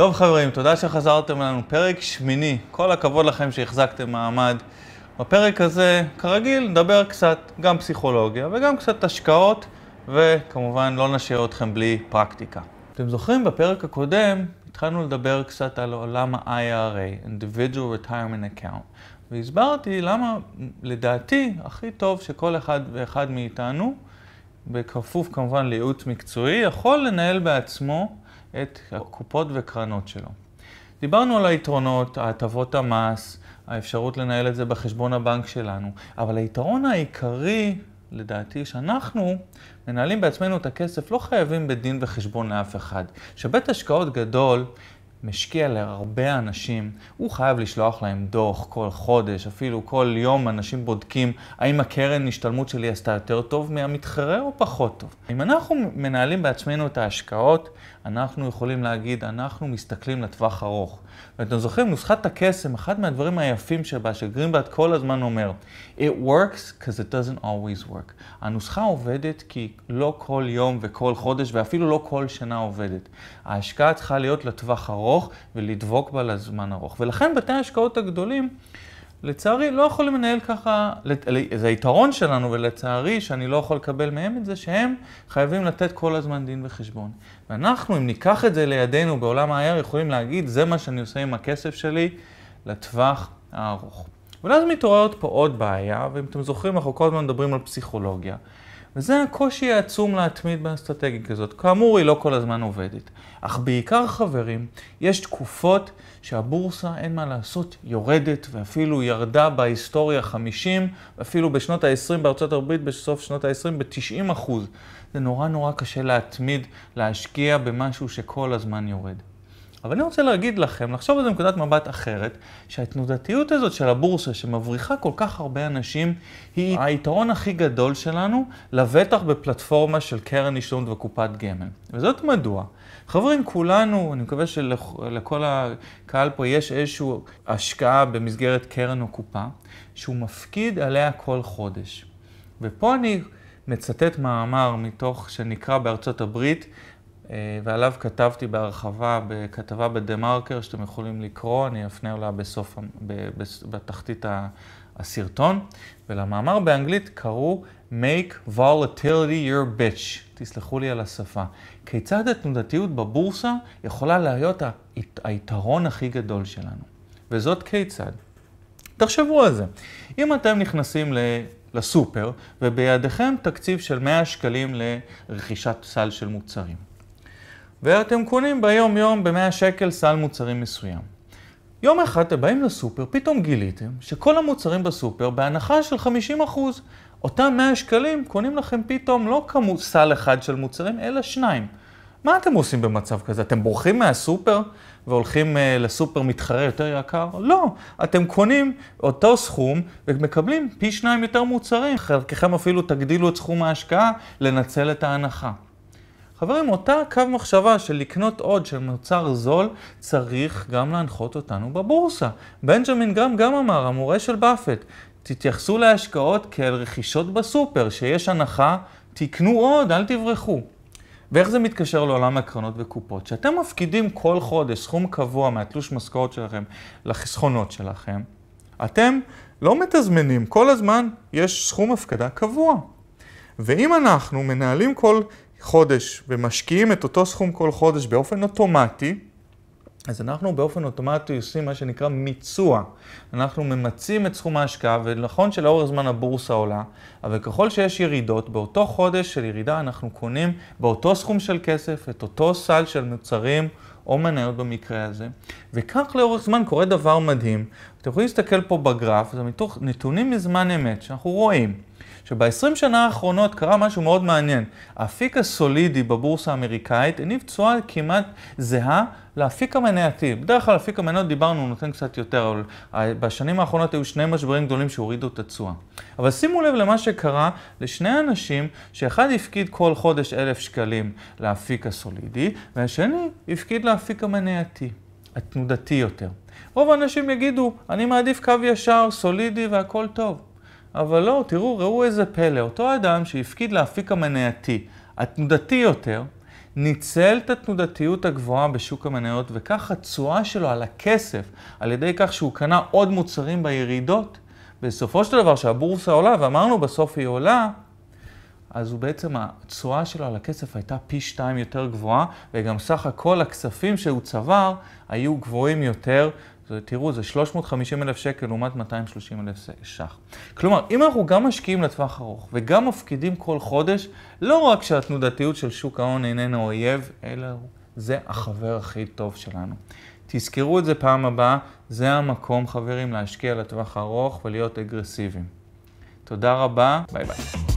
טוב חברים, תודה שחזרתם אלינו. פרק שמיני, כל הכבוד לכם שהחזקתם מעמד. בפרק הזה, כרגיל, נדבר קצת גם פסיכולוגיה וגם קצת השקעות, וכמובן לא נשאיר אתכם בלי פרקטיקה. אתם זוכרים, בפרק הקודם התחלנו לדבר קצת על עולם ה-IRA, Individual Retirement Account, והסברתי למה לדעתי הכי טוב שכל אחד ואחד מאיתנו, בכפוף כמובן לייעוץ מקצועי, יכול לנהל בעצמו את הקופות וקרנות שלו. דיברנו על היתרונות, הטבות המס, האפשרות לנהל את זה בחשבון הבנק שלנו, אבל היתרון העיקרי, לדעתי, שאנחנו מנהלים בעצמנו את הכסף, לא חייבים בדין וחשבון לאף אחד. כשבית השקעות גדול משקיע להרבה אנשים, הוא חייב לשלוח להם דוח כל חודש, אפילו כל יום אנשים בודקים האם הקרן השתלמות שלי עשתה יותר טוב מהמתחרה או פחות טוב. אם אנחנו מנהלים בעצמנו את ההשקעות, אנחנו יכולים להגיד, אנחנו מסתכלים לטווח ארוך. ואתם זוכרים, נוסחת הקסם, אחד מהדברים היפים שבה, שגרינבלד כל הזמן אומר, It works because it doesn't always work. הנוסחה עובדת כי לא כל יום וכל חודש, ואפילו לא כל שנה עובדת. ההשקעה צריכה להיות לטווח ארוך. ארוך ולדבוק בה לזמן ארוך. ולכן בתי ההשקעות הגדולים, לצערי, לא יכולים לנהל ככה, זה היתרון שלנו, ולצערי, שאני לא יכול לקבל מהם את זה, שהם חייבים לתת כל הזמן דין וחשבון. ואנחנו, אם ניקח את זה לידינו בעולם ה-IR, יכולים להגיד, זה מה שאני עושה עם הכסף שלי לטווח הארוך. אבל אז מתעוררת פה עוד בעיה, ואם אתם זוכרים, אנחנו כל הזמן מדברים על פסיכולוגיה. וזה הקושי העצום להתמיד באסטרטגיה כזאת. כאמור, היא לא כל הזמן עובדת. אך בעיקר, חברים, יש תקופות שהבורסה, אין מה לעשות, יורדת, ואפילו ירדה בהיסטוריה 50, אפילו בשנות ה-20 בארצות הברית, בסוף שנות ה-20, ב-90 אחוז. זה נורא נורא קשה להתמיד, להשקיע במשהו שכל הזמן יורד. אבל אני רוצה להגיד לכם, לחשוב על זה מנקודת מבט אחרת, שהתנודתיות הזאת של הבורסה שמבריחה כל כך הרבה אנשים, היא היתרון הכי גדול שלנו, לבטח בפלטפורמה של קרן אישון וקופת גמל. וזאת מדוע. חברים, כולנו, אני מקווה שלכל הקהל פה יש איזושהי השקעה במסגרת קרן או קופה, שהוא מפקיד עליה כל חודש. ופה אני מצטט מאמר מתוך שנקרא בארצות הברית אה, ועליו כתבתי בהרחבה בכתבה בדה-מרקר שאתם יכולים לקרוא, אני אפנה אולי בסוף, בתחתית הסרטון. ולמאמר באנגלית קראו Make Volatility Your Bitch, תסלחו לי על השפה. כיצד התנודתיות בבורסה יכולה להיות היתרון הכי גדול שלנו? וזאת כיצד? תחשבו על זה. אם אתם נכנסים ל... לסופר ובידיכם תקציב של 100 שקלים לרכישת סל של מוצרים. ואתם קונים ביום יום ב-100 שקל סל מוצרים מסוים. יום אחד אתם באים לסופר, פתאום גיליתם שכל המוצרים בסופר בהנחה של 50%. אחוז. אותם 100 שקלים קונים לכם פתאום לא כמות סל אחד של מוצרים, אלא שניים. מה אתם עושים במצב כזה? אתם בורחים מהסופר והולכים אה, לסופר מתחרה יותר יקר? לא. אתם קונים אותו סכום ומקבלים פי שניים יותר מוצרים. חלקכם אפילו תגדילו את סכום ההשקעה לנצל את ההנחה. חברים, אותה קו מחשבה של לקנות עוד של מוצר זול, צריך גם להנחות אותנו בבורסה. בנג'מין גרם גם אמר, המורה של באפט, תתייחסו להשקעות כאל רכישות בסופר, שיש הנחה, תקנו עוד, אל תברחו. ואיך זה מתקשר לעולם הקרנות וקופות? כשאתם מפקידים כל חודש סכום קבוע מהתלוש משכורת שלכם לחסכונות שלכם, אתם לא מתזמנים, כל הזמן יש סכום הפקדה קבוע. ואם אנחנו מנהלים כל חודש ומשקיעים את אותו סכום כל חודש באופן אוטומטי, אז אנחנו באופן אוטומטי עושים מה שנקרא מיצוע. אנחנו ממצים את סכום ההשקעה, ונכון שלאורך זמן הבורסה עולה, אבל ככל שיש ירידות, באותו חודש של ירידה אנחנו קונים באותו סכום של כסף את אותו סל של מוצרים או מניות במקרה הזה. וכך לאורך זמן קורה דבר מדהים. אתם יכולים להסתכל פה בגרף, זה מתוך נתונים מזמן אמת שאנחנו רואים. שב-20 שנה האחרונות קרה משהו מאוד מעניין. האפיק הסולידי בבורסה האמריקאית הניב תשואה כמעט זהה לאפיק המנייתי. בדרך כלל אפיק המניות דיברנו, הוא נותן קצת יותר, אבל אה, בשנים האחרונות היו שני משברים גדולים שהורידו את התשואה. אבל שימו לב למה שקרה לשני אנשים, שאחד הפקיד כל חודש אלף שקלים לאפיק הסולידי, והשני הפקיד לאפיק המנייתי, התנודתי יותר. רוב האנשים יגידו, אני מעדיף קו ישר, סולידי והכל טוב. אבל לא, תראו, ראו איזה פלא. אותו אדם שהפקיד לאפיק המנייתי, התנודתי יותר, ניצל את התנודתיות הגבוהה בשוק המניות, וכך התשואה שלו על הכסף, על ידי כך שהוא קנה עוד מוצרים בירידות, בסופו של דבר שהבורסה עולה, ואמרנו בסוף היא עולה, אז הוא בעצם, התשואה שלו על הכסף הייתה פי שתיים יותר גבוהה, וגם סך הכל הכספים שהוא צבר היו גבוהים יותר תראו, זה 350 אלף שקל לעומת 230 אלף ש"ח. כלומר, אם אנחנו גם משקיעים לטווח ארוך וגם מפקידים כל חודש, לא רק שהתנודתיות של שוק ההון איננה אויב, אלא זה החבר הכי טוב שלנו. תזכרו את זה פעם הבאה, זה המקום, חברים, להשקיע לטווח ארוך ולהיות אגרסיביים. תודה רבה, ביי ביי.